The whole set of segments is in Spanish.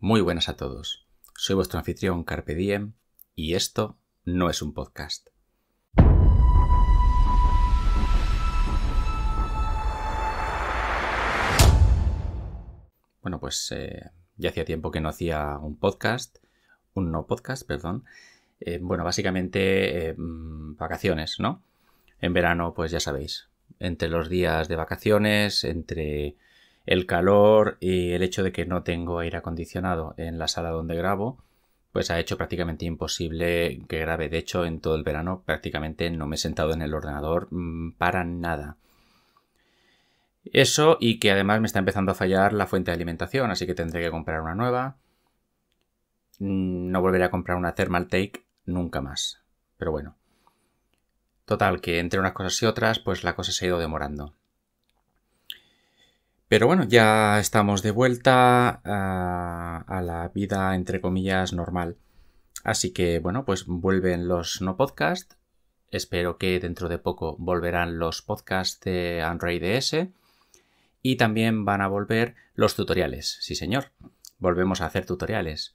Muy buenas a todos. Soy vuestro anfitrión Carpe y esto no es un podcast. Bueno, pues eh, ya hacía tiempo que no hacía un podcast, un no podcast, perdón. Eh, bueno, básicamente eh, mm, vacaciones, ¿no? En verano, pues ya sabéis, entre los días de vacaciones, entre el calor y el hecho de que no tengo aire acondicionado en la sala donde grabo, pues ha hecho prácticamente imposible que grabe. De hecho, en todo el verano prácticamente no me he sentado en el ordenador mm, para nada. Eso y que además me está empezando a fallar la fuente de alimentación, así que tendré que comprar una nueva. Mm, no volveré a comprar una Thermal Take nunca más. Pero bueno. Total, que entre unas cosas y otras, pues la cosa se ha ido demorando. Pero bueno, ya estamos de vuelta ah, a, la vida, entre comillas, normal. Así que bueno, pues vuelven los no podcast. Espero que dentro de poco volverán los podcasts de Android e S. Y también van a volver los tutoriales. Sí, señor. Volvemos a hacer tutoriales.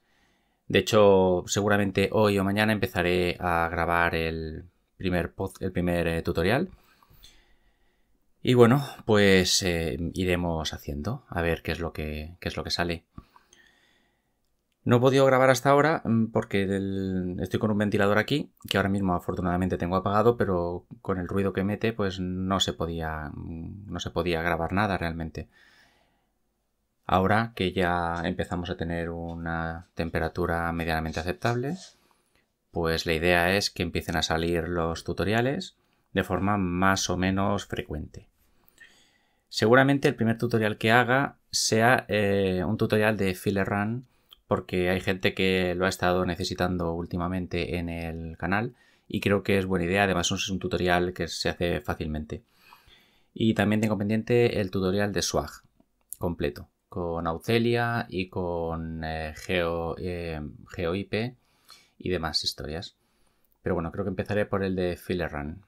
De hecho, seguramente hoy o mañana empezaré a grabar el primer, el primer eh, tutorial y bueno, pues eh, iremos haciendo a ver qué es lo que, es lo que sale. No he podido grabar hasta ahora mm, porque estoy con un ventilador aquí, que ahora mismo afortunadamente tengo apagado, pero con el ruido que mete, pues no se podía, mm, no se podía grabar nada realmente. Ahora que ya empezamos a tener una temperatura medianamente aceptable, pues la idea es que empiecen a salir los tutoriales de forma más o menos frecuente. Seguramente el primer tutorial que haga sea eh, un tutorial de Filler Run, porque hay gente que lo ha estado necesitando últimamente en el canal y creo que es buena idea. Además, es un tutorial que se hace fácilmente. Y también tengo pendiente el tutorial de Swag completo, con Aucelia y con eh, Geo, eh, GeoIP y demás historias. Pero bueno, creo que empezaré por el de Filler Run.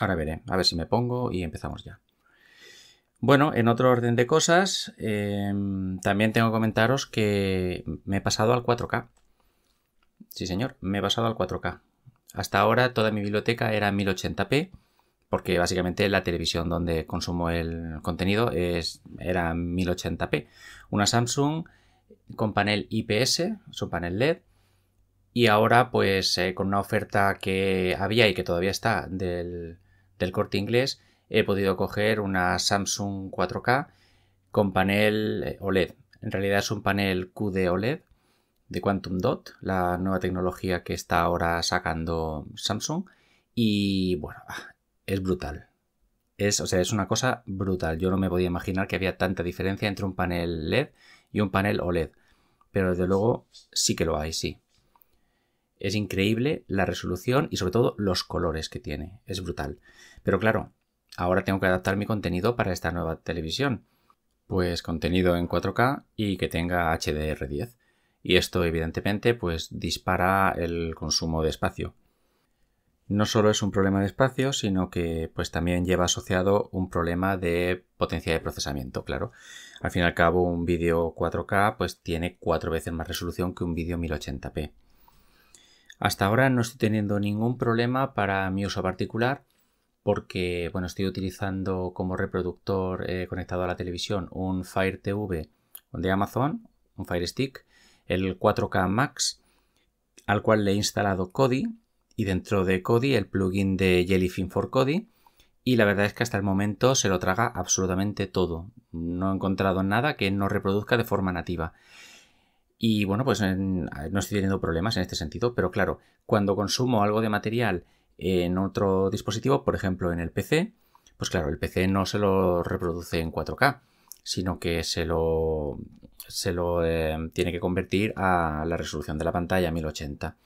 Ahora veré, a ver si me pongo y empezamos ya. Bueno, en otro orden de cosas, em, también tengo que comentaros que me he pasado al 4K. Sí, señor, me he pasado al 4K. Hasta ahora toda mi biblioteca era 1080p, porque básicamente la televisión donde consumo el contenido es, era 1080p. Una Samsung con panel IPS, su panel LED, y ahora pues eh, con una oferta que había y que todavía está del, del corte inglés, he podido coger una Samsung 4K con panel eh, OLED. En realidad es un panel QD OLED de Quantum Dot, la nueva tecnología que está ahora sacando Samsung. Y bueno, ah, es brutal. Es, o sea, es una cosa brutal. Yo no me podía imaginar que había tanta diferencia entre un panel LED y un panel OLED. Pero desde luego sí que lo hay, sí. Es increíble la resolución y sobre todo los colores que tiene. Es brutal. Pero claro, Ahora tengo que adaptar mi contenido para esta nueva televisión. Pues contenido en 4K y que tenga HDR10. Y esto evidentemente pues dispara el consumo de espacio. No solo es un problema de espacio, sino que pues también lleva asociado un problema de potencia de procesamiento, claro. Al fin y al cabo un vídeo 4K pues tiene cuatro veces más resolución que un vídeo 1080p. Hasta ahora no estoy teniendo ningún problema para mi uso particular porque bueno, estoy utilizando como reproductor eh, conectado a la televisión un Fire TV de Amazon, un Fire Stick, el 4K Max, al cual le he instalado Kodi y dentro de Kodi el plugin de Jellyfin for Kodi y la verdad es que hasta el momento se lo traga absolutamente todo. No he encontrado nada que no reproduzca de forma nativa. Y bueno, pues no estoy teniendo problemas en este sentido, pero claro, cuando consumo algo de material en otro dispositivo, por ejemplo en el PC, pues claro, el PC no se lo reproduce en 4K, sino que se lo, se lo eh, tiene que convertir a la resolución de la pantalla 1080.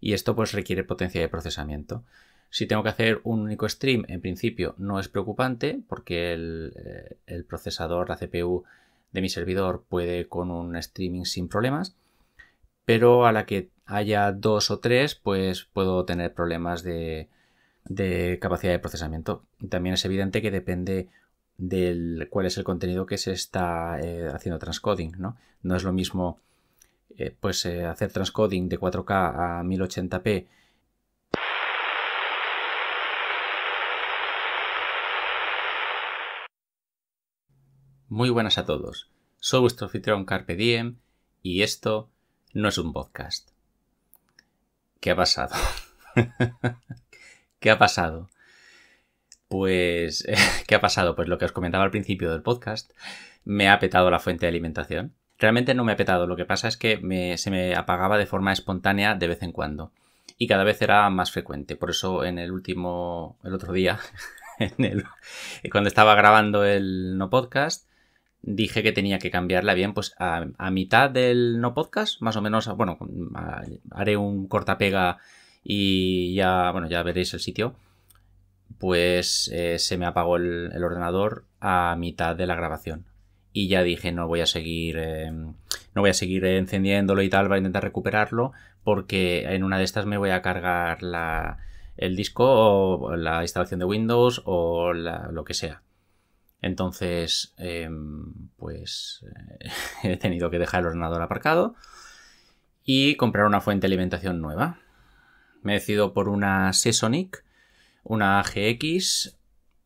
Y esto pues requiere potencia de procesamiento. Si tengo que hacer un único stream, en principio no es preocupante porque el, eh, el procesador, la CPU de mi servidor puede con un streaming sin problemas, pero a la que haya dos o tres, pues puedo tener problemas de, capacidad de procesamiento. También es evidente que depende del cuál es el contenido que se está eh, haciendo transcoding, ¿no? es lo mismo eh, pues eh, hacer transcoding de 4K a 1080p Muy buenas a todos. Soy vuestro anfitrión Carpe Diem y esto no es un podcast. ¿Qué ha pasado? ¿Qué ha pasado? Pues, ¿qué ha pasado? Pues lo que os comentaba al principio del podcast, me ha petado la fuente de alimentación. Realmente no me ha petado, lo que pasa es que se me apagaba de forma espontánea de vez en cuando. Y cada vez era más frecuente. Por eso en el último, el otro día, cuando estaba grabando el no podcast, dije que tenía que cambiarla bien, pues a, mitad del no podcast, más o menos, bueno, haré un cortapega y ya, bueno, ya veréis el sitio. Pues eh, se me apagó el, ordenador a mitad de la grabación. Y ya dije, no voy a seguir. Eh, no voy a seguir encendiéndolo y tal, a intentar recuperarlo. Porque en una de estas me voy a cargar el disco o la instalación de Windows o lo que sea. Entonces, em, pues he tenido que dejar el ordenador aparcado y comprar una fuente de alimentación nueva. Me he decidido por una Sesonic, una GX,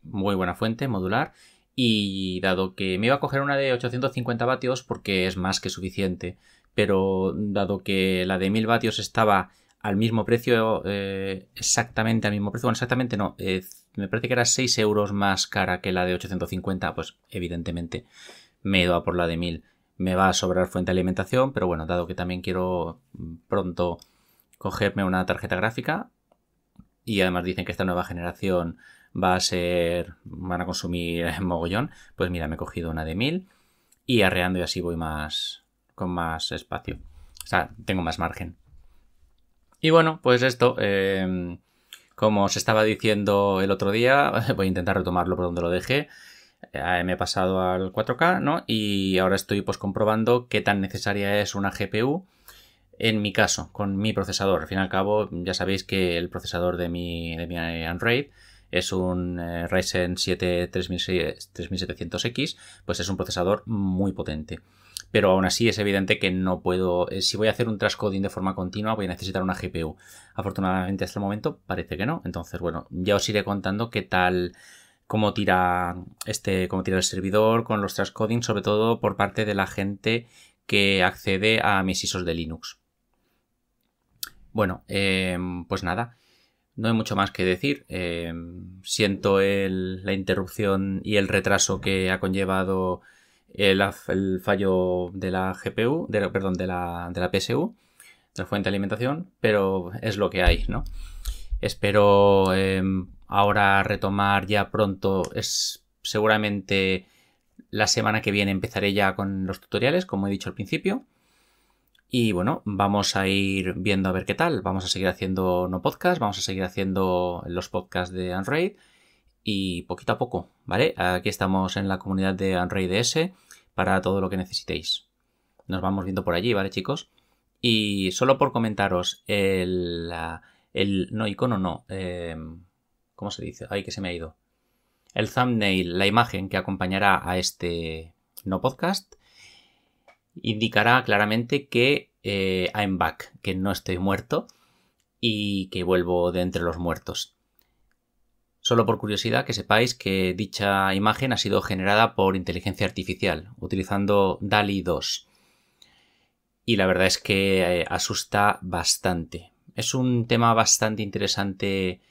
muy buena fuente, modular, y dado que me iba a coger una de 850 vatios porque es más que suficiente, pero dado que la de 1000 vatios estaba al mismo precio, eh, exactamente al mismo precio, bueno, exactamente no, eh, me parece que era 6 euros más cara que la de 850, pues evidentemente me he ido a por la de 1000. Me va a sobrar fuente de alimentación, pero bueno, dado que también quiero mm, pronto cogerme una tarjeta gráfica y además dicen que esta nueva generación va a ser, van a consumir mogollón, pues mira, me he cogido una de 1000 y arreando y así voy más, con más espacio. O sea, tengo más margen. Y bueno, pues esto. Em, como os estaba diciendo el otro día, voy a intentar retomarlo por donde lo dejé. Eh, me he pasado al 4K, ¿no? Y ahora estoy pues comprobando qué tan necesaria es una GPU en mi caso, con mi procesador. Al fin y al cabo, ya sabéis que el procesador de mi, de Android es un eh, Ryzen 7 3700X, pues es un procesador muy potente pero aún así es evidente que no puedo, eh, si voy a hacer un transcoding de forma continua voy a necesitar una GPU. Afortunadamente hasta el momento parece que no, entonces bueno, ya os iré contando qué tal cómo tira este cómo tira el servidor con los transcoding, sobre todo por parte de la gente que accede a mis ISOs de Linux. Bueno, em, pues nada, no hay mucho más que decir. Em, siento el, la interrupción y el retraso que ha conllevado el, fallo de la GPU, perdón, de la, la PSU, de la fuente de alimentación, pero es lo que hay, ¿no? Espero em, ahora retomar ya pronto, es seguramente la semana que viene empezaré ya con los tutoriales, como he dicho al principio. Y bueno, vamos a ir viendo a ver qué tal. Vamos a seguir haciendo no podcast, vamos a seguir haciendo los podcasts de Android, y poquito a poco, ¿vale? Aquí estamos en la comunidad de DS para todo lo que necesitéis. Nos vamos viendo por allí, ¿vale, chicos? Y solo por comentaros, el, el no, icono no, em, ¿cómo se dice? Ay, que se me ha ido. El thumbnail, la imagen que acompañará a este no podcast, indicará claramente que eh, I'm back, que no estoy muerto y que vuelvo de entre los muertos. Solo por curiosidad que sepáis que dicha imagen ha sido generada por inteligencia artificial, utilizando DALI 2. Y la verdad es que eh, asusta bastante. Es un tema bastante interesante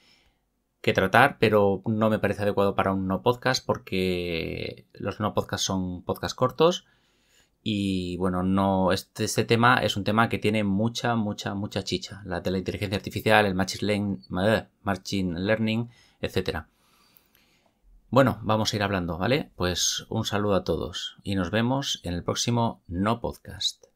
que tratar, pero no me parece adecuado para un no podcast porque los no podcasts son podcasts cortos. Y bueno, no, este, este, tema es un tema que tiene mucha, mucha, mucha chicha. La de la inteligencia artificial, el machine learning etcétera. Bueno, vamos a ir hablando, ¿vale? Pues un saludo a todos y nos vemos en el próximo No Podcast.